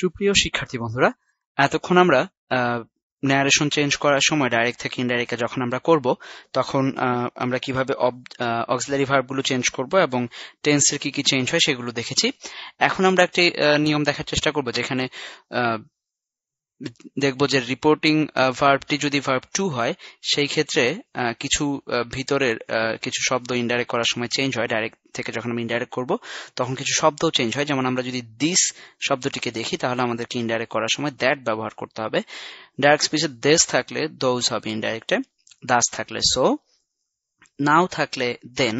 সুপ্রিয় শিক্ষার্থী বন্ধুরা এতক্ষণ আমরা ন্যারেশন চেঞ্জ করার সময় ডাইরেক্ট থেকে ইনডাইরেক্টে যখন আমরা করব তখন আমরা কিভাবে অক্সিলারি ভার্বগুলো চেঞ্জ করব এবং টেন্সের কি কি চেঞ্জ হয় সেগুলো দেখেছি এখন আমরা একটি নিয়ম দেখার চেষ্টা করব যেখানে দেখব যে রিপোর্টিং ভার্বটি যদি ভার্ব টু হয় সেই ক্ষেত্রে কিছু ভিতরের কিছু শব্দ ইনডাইরেক্ট করার সময় চেঞ্জ হয় ডাইরেক্ট থেকে যখন আমি ইনডাইরেক্ট করব তখন কিছু শব্দ চেঞ্জ হয় যেমন আমরা যদি দিস শব্দটিকে দেখি তাহলে আমাদেরকে ইনডাইরেক্ট করার সময় দ্যাট ব্যবহার করতে হবে ডাইরেক্ট স্পিচে দেশ থাকলে দোজ হবে ইনডাইরেক্টে দাস থাকলে সো নাও থাকলে দেন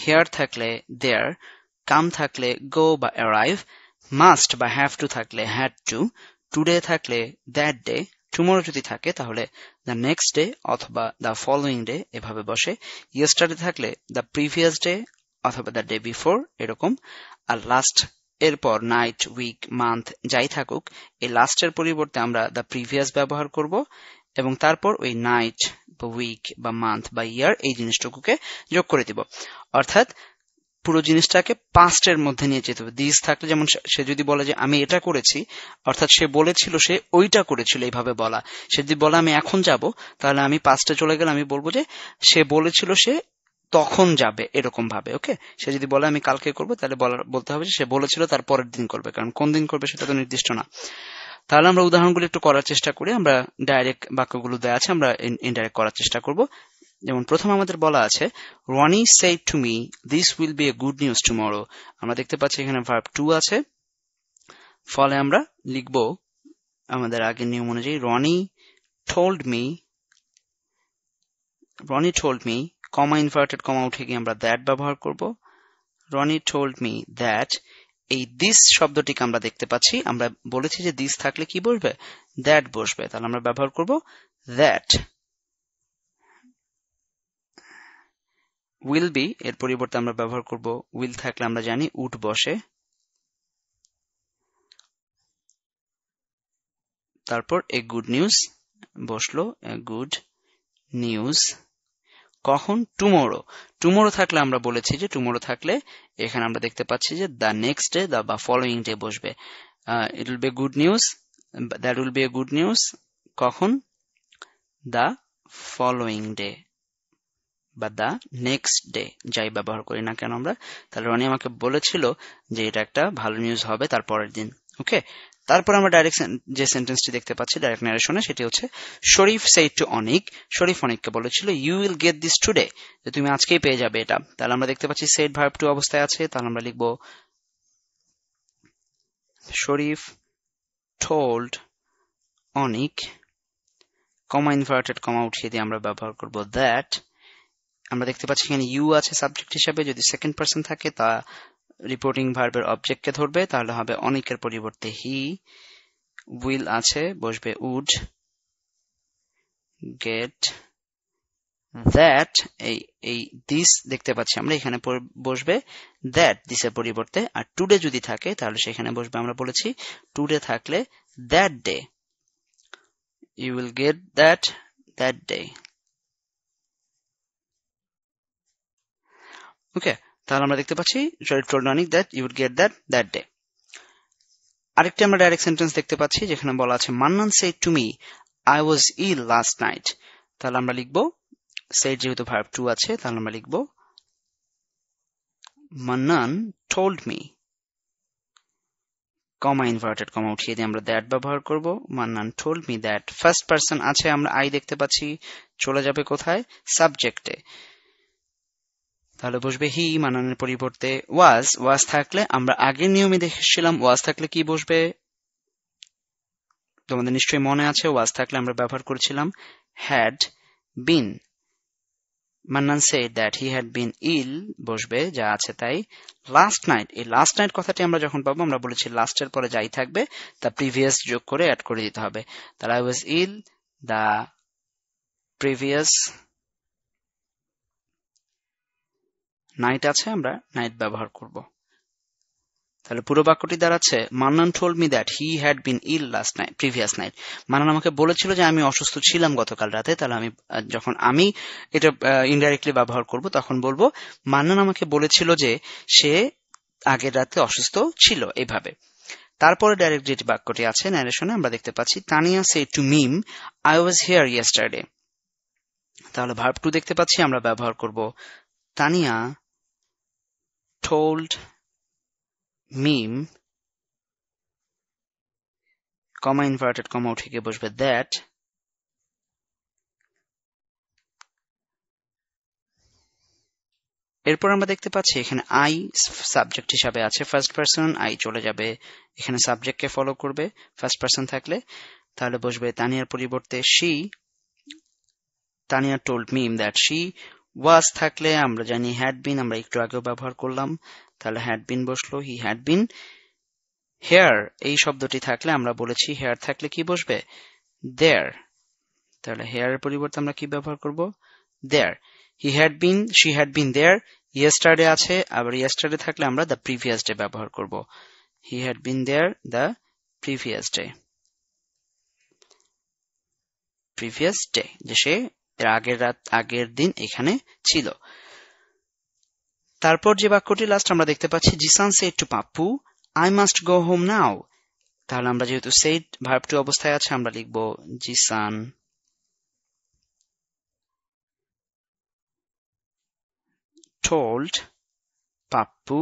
হেয়ার থাকলে দেয়ার কাম থাকলে গো বা অ্যারাইভ মাস্ট বা হ্যাভ টু থাকলে হ্যাড টু টুডে থাকলে দ্যাট ডে টুমোরো যদি থাকে তাহলে দ্য নেক্সট ডে অথবা দ্য ফলোয়িং ডে এভাবে বসে ইয়েস্টারডে থাকলে দ্য প্রিভিয়াস ডে অথবা দ্য ডে বিফোর এরকম আর লাস্ট এরপর নাইট উইক মান্থ যাই থাকুক এই লাস্টের পরিবর্তে আমরা দ্য প্রিভিয়াস ব্যবহার করব এবং তারপর ওই নাইট বা উইক বা মান্থ বা ইয়ার এই জিনিসটুকুকে যোগ করে দিব অর্থাৎ পুরো জিনিসটাকে এর মধ্যে নিয়ে যেতে হবে দিস থাকলে যেমন সে যদি বলে যে আমি এটা করেছি অর্থাৎ সে বলেছিল সে ওইটা করেছিল এইভাবে বলা সে যদি বলে আমি এখন যাব তাহলে আমি পাস্টে চলে গেলে আমি বলবো যে সে বলেছিল সে তখন যাবে এরকম ভাবে ওকে সে যদি বলে আমি কালকে করবো তাহলে বলতে হবে যে সে বলেছিল তার পরের দিন করবে কারণ কোন দিন করবে সেটা তো নির্দিষ্ট না তাহলে আমরা উদাহরণগুলো একটু করার চেষ্টা করি আমরা ডাইরেক্ট বাক্যগুলো দেওয়া আছে আমরা ইনডাইরেক্ট করার চেষ্টা করব যেমন প্রথম আমাদের বলা আছে Rony said to me this will be a good news tomorrow আমরা দেখতে পাচ্ছি এখানে ভার্ব টু আছে ফলে আমরা লিখব আমাদের আগের নিয়ম অনুযায়ী Rony told me Rony told me comma inverted comma উঠে গিয়ে আমরা দ্যাট ব্যবহার করব রনি টোল্ড মি দ্যাট এই দিস শব্দটিকে আমরা দেখতে পাচ্ছি আমরা বলেছি যে দিস থাকলে কি বসবে দ্যাট বসবে তাহলে আমরা ব্যবহার করব দ্যাট উইল বি এর পরিবর্তে আমরা ব্যবহার করব উইল থাকলে আমরা জানি উঠ বসে তারপর এ গুড নিউজ বসলো গুড নিউজ কখন টুমোরো টুমোরো থাকলে আমরা বলেছি যে টুমোরো থাকলে এখানে আমরা দেখতে পাচ্ছি যে দ্য নেক্সট ডে দা বা ফলোয়িং ডে বসবে it will be good news that will be a good news কখন দ্য ফলোয়িং ডে বা দ্য নেক্সট ডে যাই ব্যবহার করি না কেন আমরা তাহলে রনি আমাকে বলেছিল যে এটা একটা ভালো নিউজ হবে তার পরের দিন ওকে তারপর আমরা ডাইরেক্ট যে সেন্টেন্সটি দেখতে পাচ্ছি ডাইরেক্ট ন্যারেশনে সেটি হচ্ছে শরীফ সেইড টু অনিক শরীফ অনিককে বলেছিল you will get this today যে তুমি আজকেই পেয়ে যাবে এটা তাহলে আমরা দেখতে পাচ্ছি সেট ভার্ব টু অবস্থায় আছে তাহলে আমরা লিখব শরীফ টোল্ড অনিক কমা ইনভার্টেড কমা উঠিয়ে দিয়ে আমরা ব্যবহার করব দ্যাট আমরা দেখতে পাচ্ছি এখানে ইউ আছে সাবজেক্ট হিসাবে যদি সেকেন্ড পার্সন থাকে তা রিপোর্টিং ভার্বের অবজেক্টকে ধরবে তাহলে হবে অনেকের পরিবর্তে হি উইল আছে বসবে উড গেট দ্যাট এই এই দিস দেখতে পাচ্ছি আমরা এখানে বসবে দ্যাট দিসের পরিবর্তে আর টুডে যদি থাকে তাহলে সেখানে বসবে আমরা বলেছি টুডে থাকলে that day you will get that that day okay তাহলে আমরা দেখতে পাচ্ছি you told Anik that you would get that that day আরেকটি আমরা ডাইরেক্ট সেন্টেন্স দেখতে পাচ্ছি যেখানে বলা আছে Mannan said to me I was ill last night তাহলে আমরা লিখব সে যেহেতু ভার্ব টু আছে তাহলে আমরা লিখব Mannan told me comma inverted comma উঠিয়ে দিয়ে আমরা দ্যাট ব্যবহার করব Mannan told me that first person আছে আমরা আই দেখতে পাচ্ছি চলে যাবে কোথায় সাবজেক্টে তাহলে বসবে হি মানানের পরিবর্তে ওয়াজ ওয়াজ থাকলে আমরা আগের নিয়মে দেখেছিলাম ওয়াজ থাকলে কি বসবে তোমাদের নিশ্চয়ই মনে আছে ওয়াজ থাকলে আমরা ব্যবহার করেছিলাম had been Mannan said that he had been ill বসবে যা আছে তাই লাস্ট নাইট এই লাস্ট নাইট কথাটি আমরা যখন পাবো আমরা বলেছি লাস্টের পরে যাই থাকবে তা প্রিভিয়াস যোগ করে অ্যাড করে দিতে হবে তাহলে I was ill the previous night আছে আমরা নাইট ব্যবহার করব তাহলে পুরো বাক্যটি দাঁড়াচ্ছে Mannan told me that he had been ill last night previous night Mannan আমাকে বলেছিল যে আমি অসুস্থ ছিলাম গতকাল রাতে তাহলে আমি যখন আমি এটা ইনডাইরেক্টলি ব্যবহার করব তখন বলবো মান্নান আমাকে বলেছিল যে সে আগের রাতে অসুস্থ ছিল এভাবে তারপরে ডাইরেক্ট যেটি বাক্যটি আছে ন্যারেশনে আমরা দেখতে পাচ্ছি Tania said to Mim I was here yesterday তাহলে ভার্ব টু দেখতে পাচ্ছি আমরা ব্যবহার করব Tania told meme comma inverted comma উঠে বসবে that এরপর আমরা দেখতে পাচ্ছি এখানে আই সাবজেক্ট হিসাবে আছে ফার্স্ট পার্সন আই চলে যাবে এখানে সাবজেক্টকে ফলো করবে ফার্স্ট পার্সন থাকলে তাহলে বসবে তানিয়ার পরিবর্তে she Tania told Mim that she was থাকলে আমরা জানি হ্যাড বিন আমরা একটু আগেও ব্যবহার করলাম তাহলে হ্যাড বিন বসলো হি হ্যাড বিন হেয়ার এই শব্দটি থাকলে আমরা বলেছি হেয়ার থাকলে কি বসবে দেয়ার তাহলে হেয়ারের পরিবর্তে আমরা কি ব্যবহার করব there he had been she had been there yesterday আছে আবার ইয়েস্টারডে থাকলে আমরা দ্য প্রিভিয়াস ডে ব্যবহার করব he had been there the previous day previous day যে সে এর আগের রাত আগের দিন এখানে ছিল তারপর যে বাক্যটি লাস্ট আমরা দেখতে পাচ্ছি Jisan said to Pappu I must go home now তাহলে আমরা যেহেতু সেট ভার্ব অবস্থায় আছে আমরা লিখব Jisan Pappu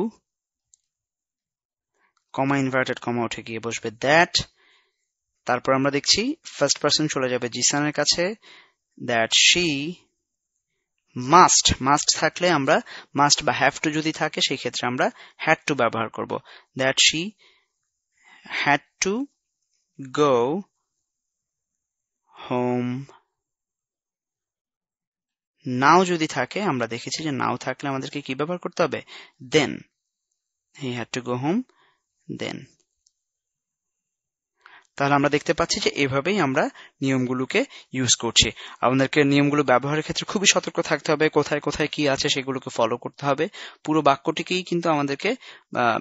comma inverted comma উঠে গিয়ে বসবে দ্যাট তারপর আমরা দেখছি ফার্স্ট পার্সন চলে যাবে জিসানের কাছে that she must must থাকলে আমরা must বা have to যদি থাকে সেই ক্ষেত্রে আমরা had to ব্যবহার করব that she had to go home now যদি থাকে আমরা দেখেছি যে now থাকলে আমাদেরকে কি ব্যবহার করতে হবে then he had to go home then তাহলে আমরা দেখতে পাচ্ছি যে এভাবেই আমরা নিয়মগুলোকে ইউজ করছি আমাদেরকে নিয়মগুলো ব্যবহারের ক্ষেত্রে খুবই সতর্ক থাকতে হবে কোথায় কোথায় কি আছে সেগুলোকে ফলো করতে হবে পুরো বাক্যটিকেই কিন্তু আমাদেরকে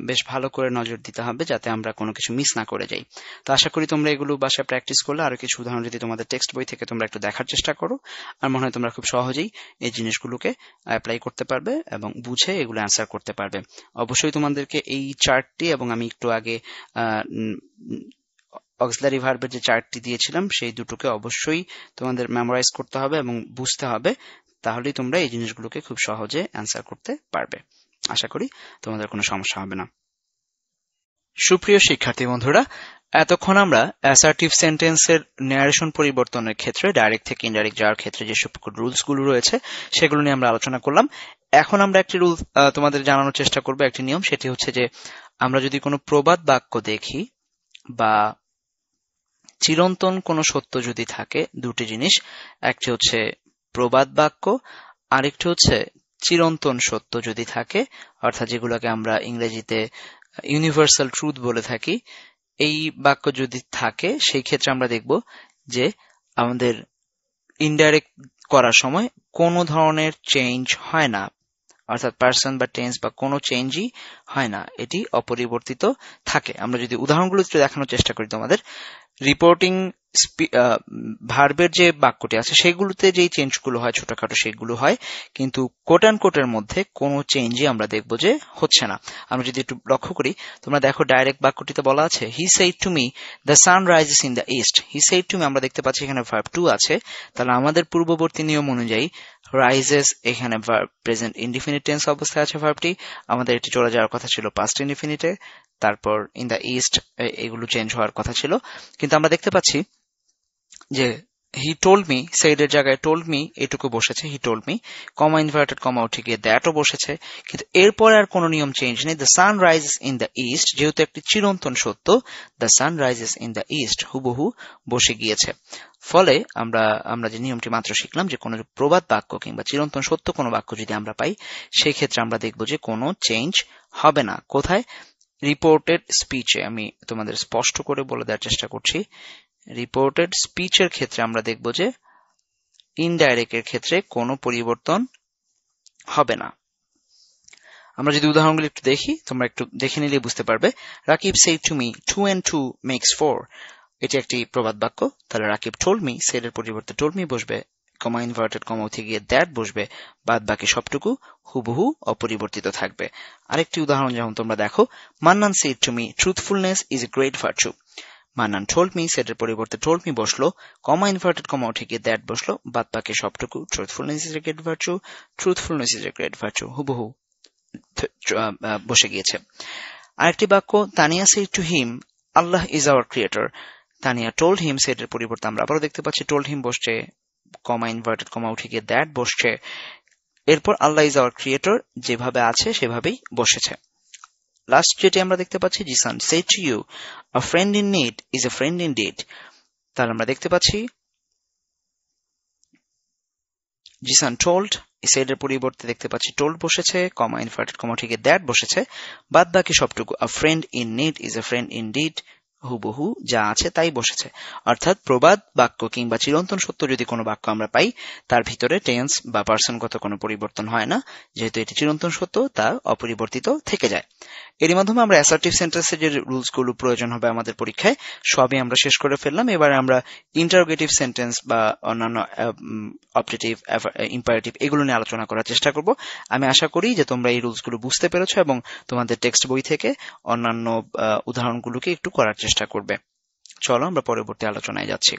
বেশ ভালো করে নজর দিতে হবে যাতে আমরা কোনো কিছু মিস না করে যাই তো আশা করি তোমরা এগুলো বাসায় প্র্যাকটিস করলে আরো কিছু উদাহরণ যদি তোমাদের টেক্সট বই থেকে তোমরা একটু দেখার চেষ্টা করো আর মনে হয় তোমরা খুব সহজেই এই জিনিসগুলোকে অ্যাপ্লাই করতে পারবে এবং বুঝে এগুলো অ্যান্সার করতে পারবে অবশ্যই তোমাদেরকে এই চার্টটি এবং আমি একটু আগে অক্সিলারি ভার্বের যে চার্টটি দিয়েছিলাম সেই দুটোকে অবশ্যই তোমাদের মেমোরাইজ করতে হবে এবং বুঝতে হবে তাহলেই তোমরা এই জিনিসগুলোকে খুব সহজে অ্যান্সার করতে পারবে আশা করি তোমাদের কোনো সমস্যা হবে না সুপ্রিয় শিক্ষার্থী বন্ধুরা এতক্ষণ আমরা অ্যাসার্টিভ সেন্টেন্সের ন্যারেশন পরিবর্তনের ক্ষেত্রে ডাইরেক্ট থেকে ইনডাইরেক্ট যাওয়ার ক্ষেত্রে যে রুলসগুলো রয়েছে সেগুলো নিয়ে আমরা আলোচনা করলাম এখন আমরা একটি রুল তোমাদের জানানোর চেষ্টা করব একটি নিয়ম সেটি হচ্ছে যে আমরা যদি কোনো প্রবাদ বাক্য দেখি বা চিরন্তন কোনো সত্য যদি থাকে দুটি জিনিস একটি হচ্ছে প্রবাদ বাক্য আরেকটি হচ্ছে চিরন্তন সত্য যদি থাকে অর্থাৎ যেগুলোকে আমরা ইংরেজিতে ইউনিভার্সাল ট্রুথ বলে থাকি এই বাক্য যদি থাকে সেই ক্ষেত্রে আমরা দেখব যে আমাদের ইনডাইরেক্ট করার সময় কোনো ধরনের চেঞ্জ হয় না অর্থাৎ পার্সন বা টেন্স বা কোনো চেঞ্জই হয় না এটি অপরিবর্তিত থাকে আমরা যদি উদাহরণগুলো একটু দেখানোর চেষ্টা করি তোমাদের রিপোর্টিং ভার্বের যে বাক্যটি আছে সেগুলোতে যেই চেঞ্জগুলো হয় ছোটখাটো সেগুলো হয় কিন্তু কোট অ্যান্ড কোটের মধ্যে কোনো চেঞ্জই আমরা দেখব যে হচ্ছে না আমরা যদি একটু লক্ষ্য করি তোমরা দেখো ডাইরেক্ট বাক্যটিতে বলা আছে he said to me the sun rises in the east he said to me আমরা দেখতে পাচ্ছি এখানে ফাইভ টু আছে তাহলে আমাদের পূর্ববর্তী নিয়ম অনুযায়ী রাইজেস এখানে প্রেজেন্ট ইনডিফিনিট টেন্স অবস্থায় আছে ভার্বটি আমাদের এটি চলে যাওয়ার কথা ছিল পাস্ট ইনডিফিনিটে তারপর ইন দ্য ইস্ট এগুলো চেঞ্জ হওয়ার কথা ছিল কিন্তু আমরা দেখতে পাচ্ছি যে হি টোল্ড মি সেইডের জায়গায় টোল্ড মি এটুকু বসেছে he told me comma inverted comma উঠে গিয়ে দ্যাটও বসেছে কিন্তু এরপরে আর কোনো নিয়ম চেঞ্জ নেই the sun rises in the east যেহেতু একটি চিরন্তন সত্য the sun rises in the east হুবহু বসে গিয়েছে ফলে আমরা আমরা যে নিয়মটি মাত্র শিখলাম যে কোনো প্রবাদ বাক্য কিংবা চিরন্তন সত্য কোনো বাক্য যদি আমরা পাই সেই ক্ষেত্রে আমরা দেখব যে কোনো চেঞ্জ হবে না কোথায় রিপোর্টেড স্পিচে আমি তোমাদের স্পষ্ট করে বলে দেওয়ার চেষ্টা করছি রিপোর্টেড স্পিচের ক্ষেত্রে আমরা দেখব যে ইনডাইরেক্টের ক্ষেত্রে কোনো পরিবর্তন হবে না আমরা যদি উদাহরণগুলো একটু দেখি তোমরা একটু দেখে নিলে বুঝতে পারবে Rakib said to me two and two makes four এটি একটি প্রবাদ বাক্য তাহলে রাকিব টোল মি সেডের পরিবর্তে টোল মি বসবে কমা ইনভার্টেড কমা উঠে গিয়ে দ্যাট বসবে বাদ বাকি সবটুকু হুবহু অপরিবর্তিত থাকবে আরেকটি উদাহরণ যেমন তোমরা দেখো Mannan said to me truthfulness is a great virtue Mannan told me সেটের পরিবর্তে টোল্ড মি বসলো কমা ইনভার্টেড কমা উঠে গিয়ে দ্যাট বসলো বাদ বাকি সবটুকু truthfulness is a great virtue truthfulness is a great virtue হুবহু বসে গিয়েছে আরেকটি বাক্য Tania said to him Allah is our creator Tania told him সেটের পরিবর্তে আমরা আবারও দেখতে পাচ্ছি টোল্ড হিম বসছে কমা ইনভার্টেড কমা উঠে গিয়ে দ্যাট বসছে এরপর আল্লাহ ইজ আওয়ার ক্রিয়েটর যেভাবে আছে সেভাবেই বসেছে লাস্ট যেটি আমরা দেখতে পাচ্ছি Jisan said to you a friend in need is a friend in deed তাহলে আমরা দেখতে পাচ্ছি জিসান টোল্ড সেডের পরিবর্তে দেখতে পাচ্ছি টোল্ড বসেছে কমা ইনভার্টেড কমা ঠিক দ্যাট বসেছে বাদ বাকি সবটুকু a friend in need is a friend in deed হুবহু যা আছে তাই বসেছে অর্থাৎ প্রবাদ বাক্য কিংবা চিরন্তন সত্য যদি কোনো বাক্য আমরা পাই তার ভিতরে টেন্স বা পার্সনগত কোনো পরিবর্তন হয় না যেহেতু এটি চিরন্তন সত্য তা অপরিবর্তিত থেকে যায় এর মাধ্যমে আমরা অ্যাসার্টিভ সেন্টেন্সের যে রুলসগুলো প্রয়োজন হবে আমাদের পরীক্ষায় সবই আমরা শেষ করে ফেললাম এবার আমরা ইন্টারোগেটিভ সেন্টেন্স বা অন্যান্য অপটেটিভ ইম্পারেটিভ এগুলো নিয়ে আলোচনা করার চেষ্টা করব আমি আশা করি যে তোমরা এই রুলসগুলো বুঝতে পেরেছ এবং তোমাদের টেক্সট বই থেকে অন্যান্য উদাহরণগুলোকে একটু করার চেষ্টা চেষ্টা করবে চলো আমরা পরবর্তী আলোচনায় যাচ্ছি